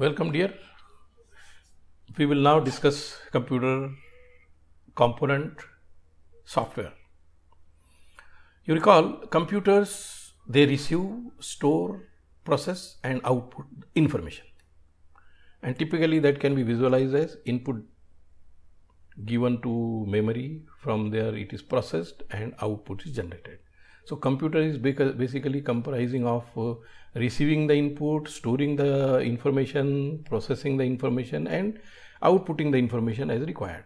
Welcome dear. We will now discuss computer component software. You recall computers they receive, store, process and output information and typically that can be visualized as input given to memory from there it is processed and output is generated. So computer is basically comprising of uh, receiving the input, storing the information, processing the information and outputting the information as required.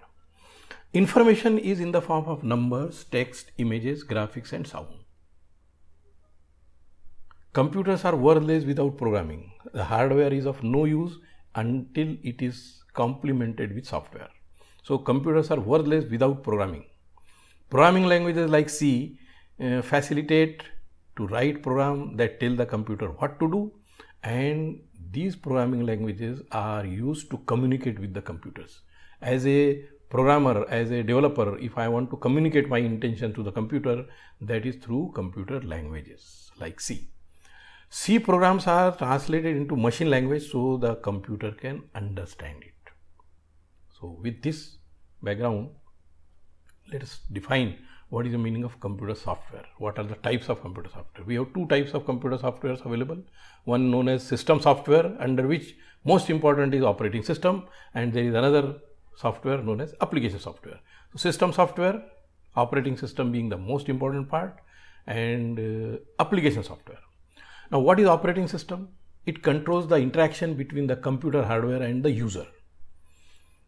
Information is in the form of numbers, text, images, graphics and sound. Computers are worthless without programming. The hardware is of no use until it is complemented with software. So computers are worthless without programming. Programming languages like C uh, facilitate to write program that tell the computer what to do and these programming languages are used to communicate with the computers as a programmer as a developer if i want to communicate my intention to the computer that is through computer languages like c c programs are translated into machine language so the computer can understand it so with this background let us define what is the meaning of computer software? What are the types of computer software? We have two types of computer softwares available. One known as system software, under which most important is operating system, and there is another software known as application software. So, system software, operating system being the most important part, and uh, application software. Now, what is operating system? It controls the interaction between the computer hardware and the user.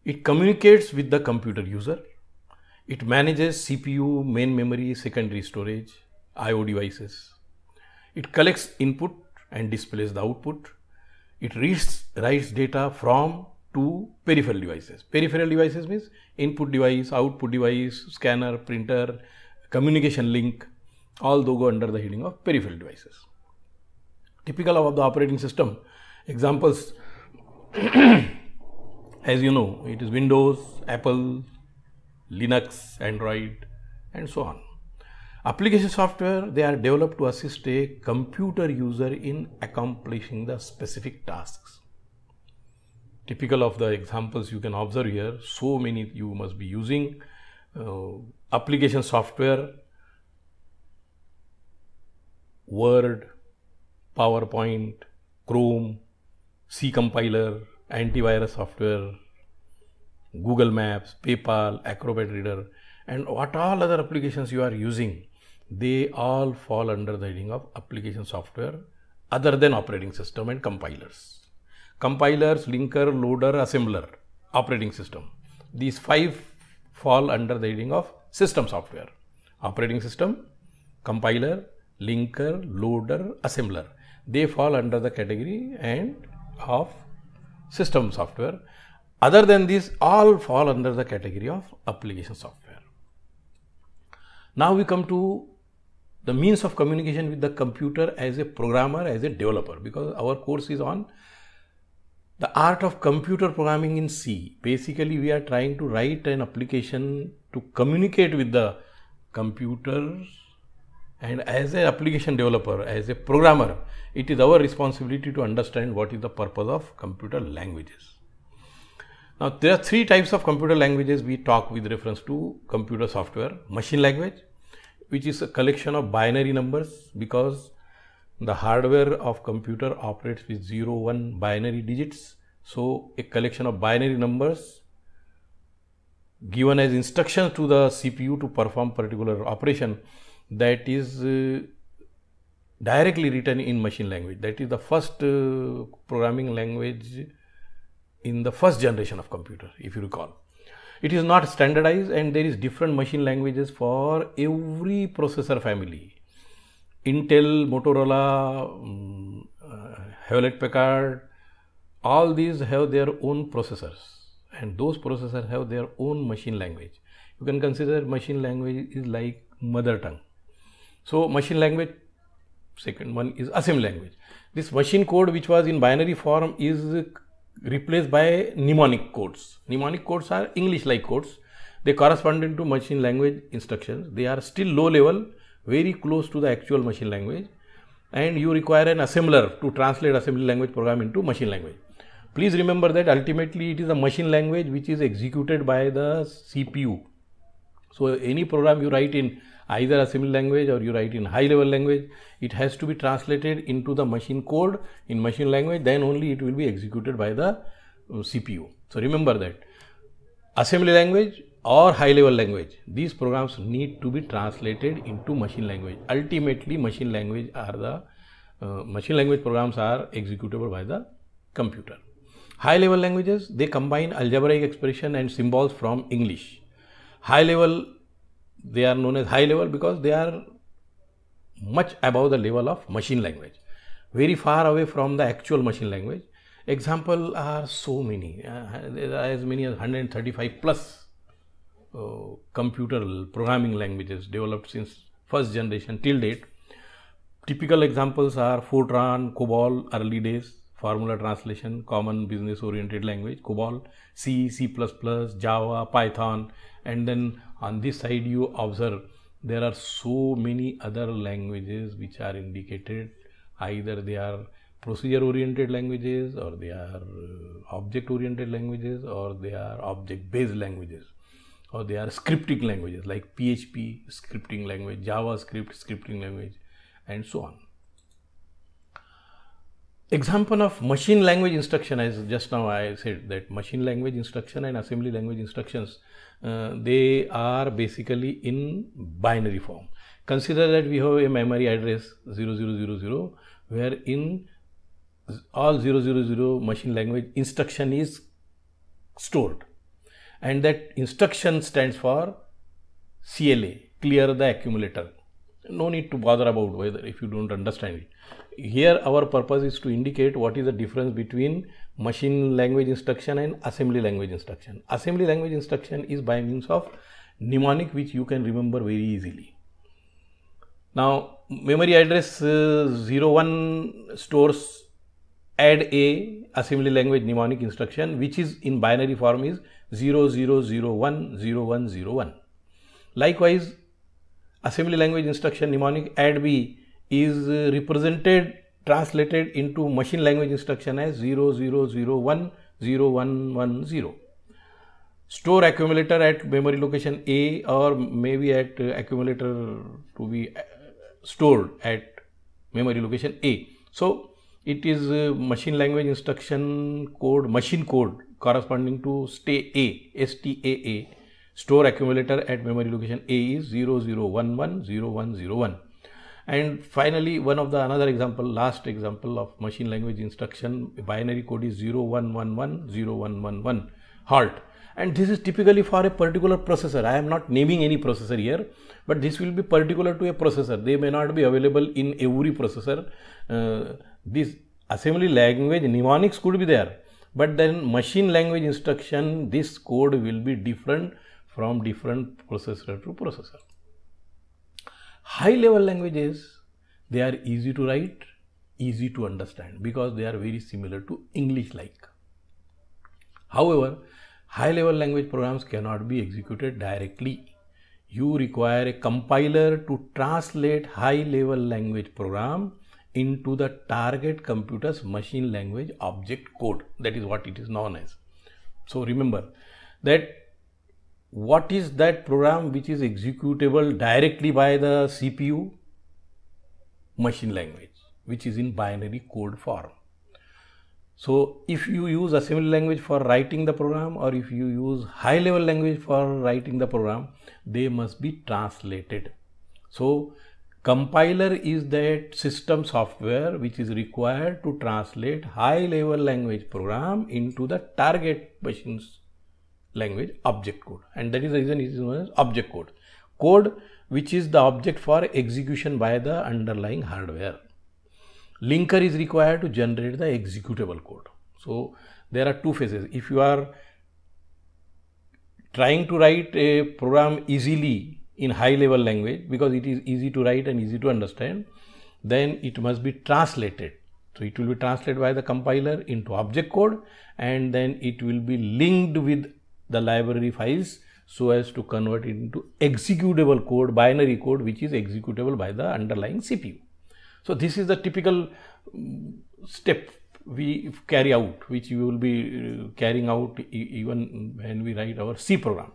It communicates with the computer user it manages CPU, main memory, secondary storage, I.O. devices. It collects input and displays the output. It reads, writes data from to peripheral devices. Peripheral devices means input device, output device, scanner, printer, communication link, all those go under the heading of peripheral devices. Typical of the operating system examples, as you know, it is Windows, Apple, Linux, Android and so on. Application software, they are developed to assist a computer user in accomplishing the specific tasks. Typical of the examples you can observe here, so many you must be using. Uh, application software, Word, PowerPoint, Chrome, C compiler, antivirus software, Google Maps, PayPal, Acrobat Reader, and what all other applications you are using, they all fall under the heading of application software other than operating system and compilers. Compilers, linker, loader, assembler, operating system. These five fall under the heading of system software. Operating system, compiler, linker, loader, assembler. They fall under the category and of system software other than these, all fall under the category of application software. Now we come to the means of communication with the computer as a programmer, as a developer, because our course is on the art of computer programming in C. Basically, we are trying to write an application to communicate with the computer and as an application developer, as a programmer, it is our responsibility to understand what is the purpose of computer languages. Now, there are three types of computer languages we talk with reference to computer software. Machine language, which is a collection of binary numbers because the hardware of computer operates with 0, 1 binary digits. So, a collection of binary numbers given as instructions to the CPU to perform particular operation that is uh, directly written in machine language. That is the first uh, programming language in the first generation of computer, if you recall. It is not standardized and there is different machine languages for every processor family. Intel, Motorola, mm, uh, Hewlett Packard, all these have their own processors and those processors have their own machine language. You can consider machine language is like mother tongue. So machine language, second one is assembly language. This machine code which was in binary form is replaced by mnemonic codes. Mnemonic codes are English-like codes. They correspond to machine language instructions. They are still low level, very close to the actual machine language. And you require an assembler to translate assembly language program into machine language. Please remember that ultimately it is a machine language which is executed by the CPU. So any program you write in either a simple language or you write in high level language it has to be translated into the machine code in machine language then only it will be executed by the uh, CPU so remember that assembly language or high level language these programs need to be translated into machine language ultimately machine language are the uh, machine language programs are executable by the computer High level languages, they combine algebraic expression and symbols from English. High level they are known as high level because they are much above the level of machine language, very far away from the actual machine language. Example are so many, uh, there are as many as 135 plus uh, computer programming languages developed since first generation till date. Typical examples are Fortran, COBOL, early days, formula translation, common business oriented language, COBOL, C, C++, Java, Python, and then on this side you observe there are so many other languages which are indicated either they are procedure oriented languages or they are uh, object oriented languages or they are object based languages or they are scripting languages like php scripting language javascript scripting language and so on example of machine language instruction as just now I said that machine language instruction and assembly language instructions uh, they are basically in binary form. Consider that we have a memory address 0000 where in all 000 machine language instruction is stored and that instruction stands for CLA clear the accumulator no need to bother about whether if you don't understand it here our purpose is to indicate what is the difference between machine language instruction and assembly language instruction assembly language instruction is by means of mnemonic which you can remember very easily now memory address uh, 01 stores add a assembly language mnemonic instruction which is in binary form is 00010101 likewise assembly language instruction mnemonic ADD-B is uh, represented translated into machine language instruction as 00010110. Store accumulator at memory location A or maybe at uh, accumulator to be uh, stored at memory location A. So, it is machine language instruction code, machine code corresponding to stay A, store accumulator at memory location A is 00110101. And finally, one of the another example, last example of machine language instruction, binary code is 01110111 halt. And this is typically for a particular processor. I am not naming any processor here, but this will be particular to a processor. They may not be available in every processor. Uh, this assembly language mnemonics could be there, but then machine language instruction, this code will be different from different processor to processor. High level languages, they are easy to write, easy to understand because they are very similar to English like. However, high level language programs cannot be executed directly. You require a compiler to translate high level language program into the target computer's machine language object code. That is what it is known as. So remember that what is that program which is executable directly by the CPU? Machine language, which is in binary code form. So, if you use assembly language for writing the program or if you use high level language for writing the program, they must be translated. So, compiler is that system software which is required to translate high level language program into the target machine's language object code and that is the reason it is known as object code. Code which is the object for execution by the underlying hardware. Linker is required to generate the executable code. So, there are two phases. If you are trying to write a program easily in high level language because it is easy to write and easy to understand, then it must be translated. So, it will be translated by the compiler into object code and then it will be linked with the library files so as to convert it into executable code, binary code which is executable by the underlying CPU. So this is the typical mm, step we carry out which we will be uh, carrying out even when we write our C program.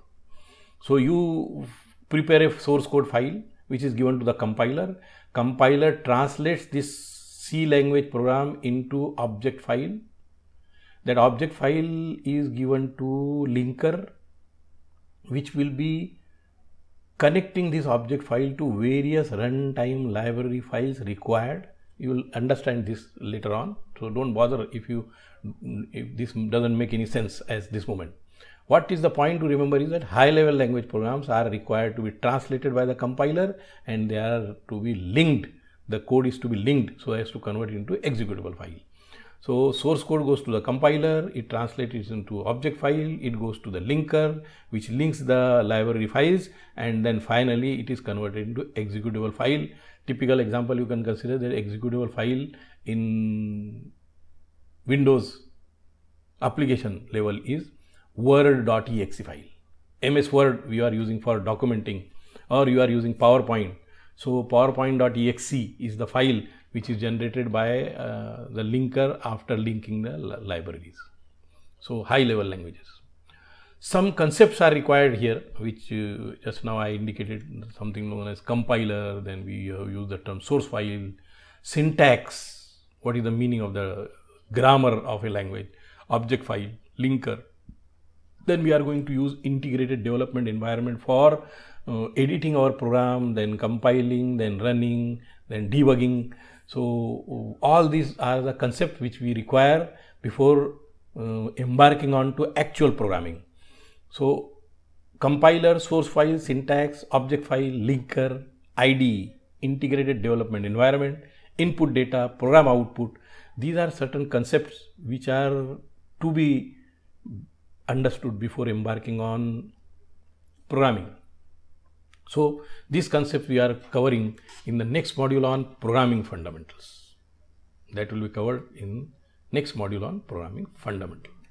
So you prepare a source code file which is given to the compiler. Compiler translates this C language program into object file that object file is given to linker which will be connecting this object file to various runtime library files required you will understand this later on so don't bother if you if this doesn't make any sense as this moment what is the point to remember is that high level language programs are required to be translated by the compiler and they are to be linked the code is to be linked so as to convert it into executable file so source code goes to the compiler, it translates it into object file, it goes to the linker which links the library files and then finally it is converted into executable file. Typical example you can consider the executable file in Windows application level is word.exe file. MS Word we are using for documenting or you are using PowerPoint so, powerpoint.exe is the file which is generated by uh, the linker after linking the libraries. So, high level languages. Some concepts are required here which uh, just now I indicated something known as compiler, then we use the term source file, syntax, what is the meaning of the grammar of a language, object file, linker, then we are going to use integrated development environment for uh, editing our program, then compiling, then running, then debugging. So uh, all these are the concepts which we require before uh, embarking on to actual programming. So compiler, source file, syntax, object file, linker, IDE, integrated development environment, input data, program output. These are certain concepts which are to be understood before embarking on programming. So, this concept we are covering in the next module on programming fundamentals. That will be covered in next module on programming fundamentals.